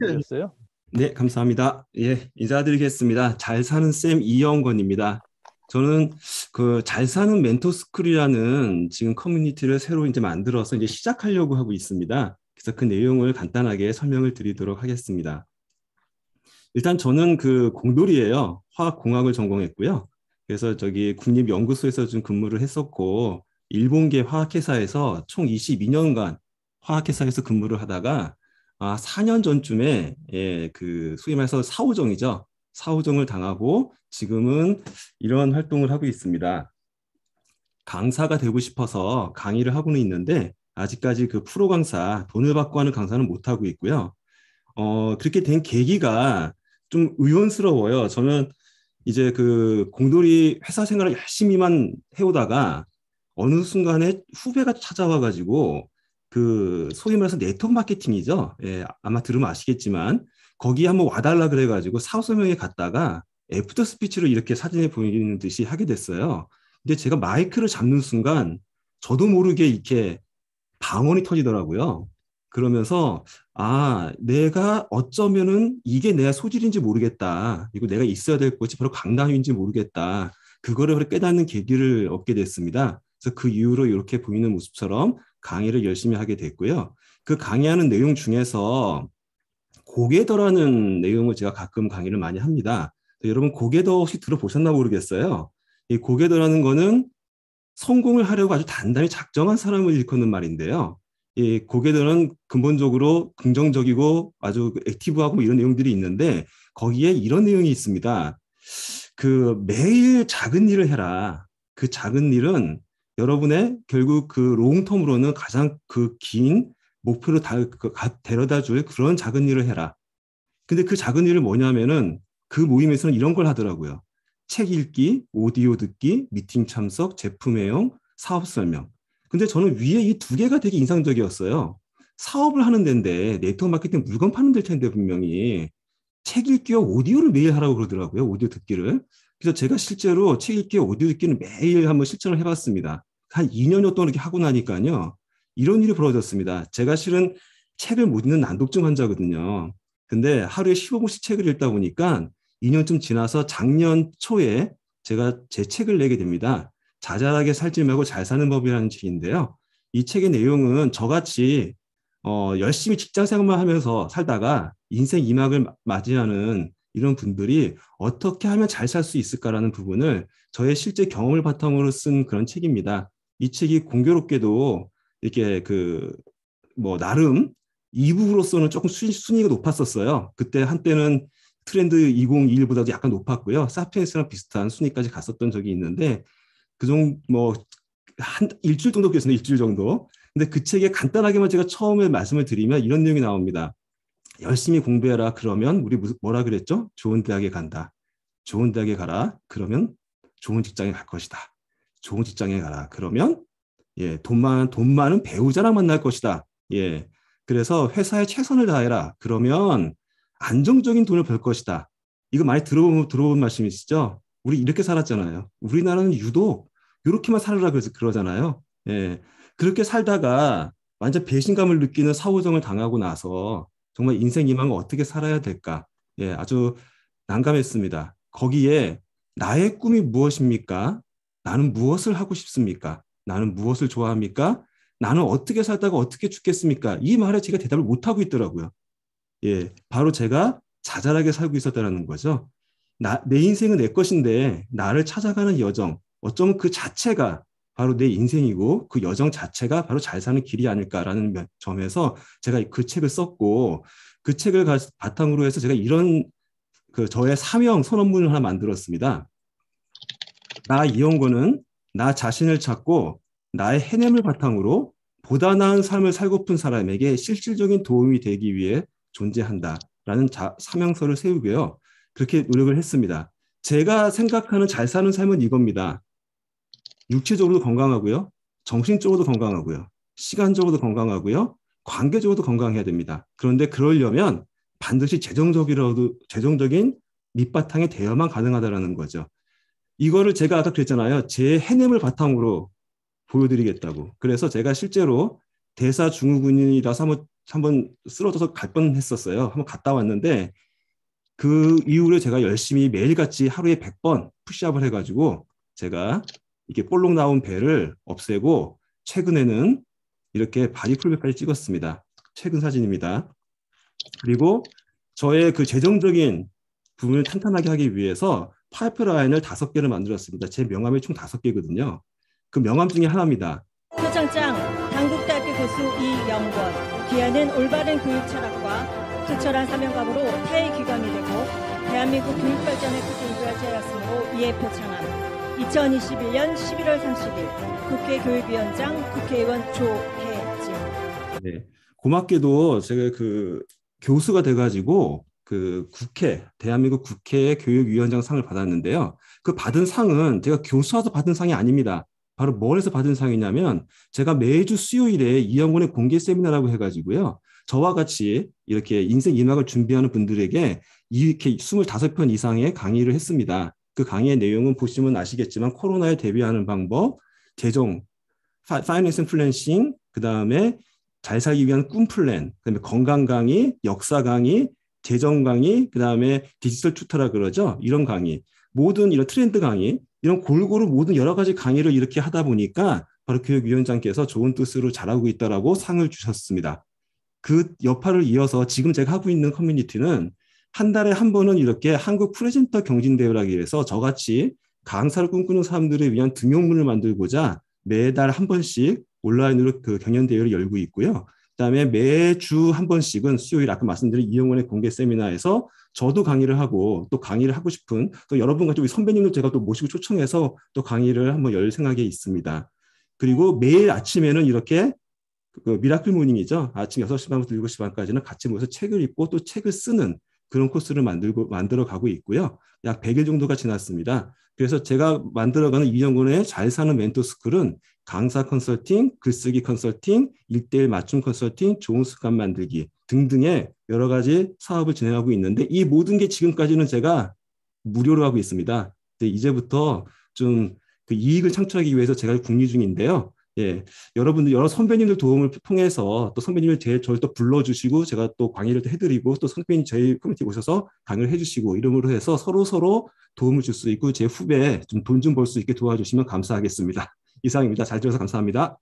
주셨어요. 네, 감사합니다. 예, 인사드리겠습니다. 잘 사는 쌤 이영건입니다. 저는 그 잘 사는 멘토 스쿨이라는 지금 커뮤니티를 새로 이제 만들어서 이제 시작하려고 하고 있습니다. 그래서 그 내용을 간단하게 설명을 드리도록 하겠습니다. 일단 저는 그 공돌이에요. 화학공학을 전공했고요. 그래서 저기 국립연구소에서 좀 근무를 했었고 일본계 화학회사에서 총 22년간 화학회사에서 근무를 하다가 아, 4년 전쯤에 예, 그 소위 말해서 사우정이죠사우정을 당하고 지금은 이런 활동을 하고 있습니다. 강사가 되고 싶어서 강의를 하고는 있는데 아직까지 그 프로 강사 돈을 받고 하는 강사는 못 하고 있고요. 어, 그렇게 된 계기가 좀 의원스러워요. 저는 이제 그 공돌이 회사 생활을 열심히만 해오다가 어느 순간에 후배가 찾아와 가지고 그 소위 말해서 네트워크 마케팅이죠. 예, 아마 들으면 아시겠지만 거기에 한번 와달라 그래가지고 사오서 명에 갔다가 애프터 스피치로 이렇게 사진에 보이는 듯이 하게 됐어요. 근데 제가 마이크를 잡는 순간 저도 모르게 이렇게 방언이 터지더라고요. 그러면서 아 내가 어쩌면은 이게 내 소질인지 모르겠다. 이거 내가 있어야 될 것이 바로 강단인지 모르겠다. 그거를 깨닫는 계기를 얻게 됐습니다. 그래서 그 이후로 이렇게 보이는 모습처럼 강의를 열심히 하게 됐고요. 그 강의하는 내용 중에서 고개더라는 내용을 제가 가끔 강의를 많이 합니다. 여러분 고개더 혹시 들어보셨나 모르겠어요. 이 고개더라는 거는 성공을 하려고 아주 단단히 작정한 사람을 일컫는 말인데요. 이 고개더는 근본적으로 긍정적이고 아주 액티브하고 이런 내용들이 있는데 거기에 이런 내용이 있습니다. 그 매일 작은 일을 해라. 그 작은 일은 여러분의 결국 그 롱텀으로는 가장 그 긴 목표로 다, 그, 데려다 줄 그런 작은 일을 해라. 근데 그 작은 일을 뭐냐면은 그 모임에서는 이런 걸 하더라고요. 책 읽기, 오디오 듣기, 미팅 참석, 제품 애용, 사업 설명. 근데 저는 위에 이 두 개가 되게 인상적이었어요. 사업을 하는 데인데 네트워크 마케팅 물건 파는 데일 텐데 분명히 책 읽기와 오디오를 매일 하라고 그러더라고요. 오디오 듣기를. 그래서 제가 실제로 책 읽기, 와 오디오 듣기는 매일 한번 실천을 해봤습니다. 한 2년여 동안 이렇게 하고 나니까요. 이런 일이 벌어졌습니다. 제가 실은 책을 못 읽는 난독증 환자거든요. 근데 하루에 15분씩 책을 읽다 보니까 2년쯤 지나서 작년 초에 제가 제 책을 내게 됩니다. 자잘하게 살지 말고 잘 사는 법이라는 책인데요. 이 책의 내용은 저같이 어, 열심히 직장 생활만 하면서 살다가 인생 2막을 맞이하는 이런 분들이 어떻게 하면 잘 살 수 있을까라는 부분을 저의 실제 경험을 바탕으로 쓴 그런 책입니다. 이 책이 공교롭게도 이렇게 그 뭐 나름 이북으로서는 조금 순위, 가 높았었어요. 그때 한때는 트렌드 2021보다도 약간 높았고요. 사피엔스랑 비슷한 순위까지 갔었던 적이 있는데 그 정도 뭐한 일주일 정도 됐습니다. 일주일 정도. 근데 그 책에 간단하게만 제가 처음에 말씀을 드리면 이런 내용이 나옵니다. 열심히 공부해라. 그러면 우리 뭐라 그랬죠? 좋은 대학에 간다. 좋은 대학에 가라. 그러면 좋은 직장에 갈 것이다. 좋은 직장에 가라. 그러면 예, 돈만 돈 많은 배우자랑 만날 것이다. 예. 그래서 회사에 최선을 다해라. 그러면 안정적인 돈을 벌 것이다. 이거 많이 들어본 들어본 말씀이시죠? 우리 이렇게 살았잖아요. 우리나라는 유독 이렇게만 살으라 그래서 그러잖아요. 예. 그렇게 살다가 완전 배신감을 느끼는 사오정을 당하고 나서 정말 인생 이망을 어떻게 살아야 될까? 예, 아주 난감했습니다. 거기에 나의 꿈이 무엇입니까? 나는 무엇을 하고 싶습니까? 나는 무엇을 좋아합니까? 나는 어떻게 살다가 어떻게 죽겠습니까? 이 말에 제가 대답을 못 하고 있더라고요. 예, 바로 제가 자잘하게 살고 있었다라는 거죠. 나, 내 인생은 내 것인데 나를 찾아가는 여정, 어쩌면 그 자체가 바로 내 인생이고 그 여정 자체가 바로 잘 사는 길이 아닐까라는 점에서 제가 그 책을 썼고 그 책을 바탕으로 해서 제가 이런 그 저의 사명 선언문을 하나 만들었습니다. 나 이영곤은 나 자신을 찾고 나의 해냄을 바탕으로 보다 나은 삶을 살고픈 사람에게 실질적인 도움이 되기 위해 존재한다라는 자, 사명서를 세우고요. 그렇게 노력을 했습니다. 제가 생각하는 잘 사는 삶은 이겁니다. 육체적으로도 건강하고요. 정신적으로도 건강하고요. 시간적으로도 건강하고요. 관계적으로도 건강해야 됩니다. 그런데 그러려면 반드시 재정적이라도 재정적인 밑바탕이 되어만 가능하다라는 거죠. 이거를 제가 아까 그랬잖아요. 제 해냄을 바탕으로 보여드리겠다고. 그래서 제가 실제로 대사 중후군이라서 한번, 쓰러져서 갈 뻔했었어요. 한번 갔다 왔는데 그 이후로 제가 열심히 매일같이 하루에 100번 푸시업을 해가지고 제가 이렇게 볼록 나온 배를 없애고 최근에는 이렇게 바디 풀백까지 찍었습니다. 최근 사진입니다. 그리고 저의 그 재정적인 부분을 탄탄하게 하기 위해서 파이프라인을 다섯 개를 만들었습니다. 제 명함이 총 다섯 개거든요. 그 명함 중에 하나입니다. 표창장 당국대학교 교수 이영권 기아는 올바른 교육 철학과 투철한 사명감으로 타의 기관이 되고 대한민국 교육 발전의 크게 이바지하였으므로 이에 표창함 2021년 11월 30일 국회 교육위원장 국회의원 조혜진 네, 고맙게도 제가 그 교수가 돼가지고 그 국회 대한민국 국회의 교육위원장 상을 받았는데요. 그 받은 상은 제가 교수와서 받은 상이 아닙니다. 바로 뭘 해서 받은 상이냐면 제가 매주 수요일에 이영곤의 공개 세미나라고 해가지고요. 저와 같이 이렇게 인생 인학을 준비하는 분들에게 이렇게 25편 이상의 강의를 했습니다. 그 강의의 내용은 보시면 아시겠지만 코로나에 대비하는 방법, 재정, 파이낸스 플랜싱, 그 다음에 잘 살기 위한 꿈 플랜, 그다음에 건강 강의, 역사 강의, 재정 강의, 그 다음에 디지털 튜터라 그러죠. 이런 강의, 모든 이런 트렌드 강의, 이런 골고루 모든 여러 가지 강의를 이렇게 하다 보니까 바로 교육위원장께서 좋은 뜻으로 잘하고 있다라고 상을 주셨습니다. 그 여파를 이어서 지금 제가 하고 있는 커뮤니티는 한 달에 한 번은 이렇게 한국 프레젠터 경진대회라기 위 해서 저같이 강사를 꿈꾸는 사람들을 위한 등용문을 만들고자 매달 한 번씩 온라인으로 그 경연대회를 열고 있고요. 그다음에 매주 한 번씩은 수요일 아까 말씀드린 이영원의 공개 세미나에서 저도 강의를 하고 또 강의를 하고 싶은 또 여러분 과좀선배님도 제가 또 모시고 초청해서 또 강의를 한 번 열 생각에 있습니다. 그리고 매일 아침에는 이렇게 그 미라클 모닝이죠. 아침 6시 반부터 7시 반까지는 같이 모여서 책을 읽고 또 책을 쓰는 그런 코스를 만들고 만들어 가고 있고요. 약 100일 정도가 지났습니다. 그래서 제가 만들어가는 이영원의잘 사는 멘토 스쿨은 강사 컨설팅, 글쓰기 컨설팅, 일대일 맞춤 컨설팅, 좋은 습관 만들기 등등의 여러 가지 사업을 진행하고 있는데 이 모든 게 지금까지는 제가 무료로 하고 있습니다. 이제부터 좀 그 이익을 창출하기 위해서 제가 국리 중인데요. 예, 여러분들 여러 선배님들 도움을 통해서 또 선배님을 제 저를 또 불러주시고 제가 또 강의를 또 해드리고 또 선배님 저희 커뮤니티 오셔서 강의를 해주시고 이름으로 해서 서로 서로 도움을 줄 수 있고 제후배좀 돈 좀 벌 수 있게 도와주시면 감사하겠습니다. 이상입니다. 잘 들어서 감사합니다.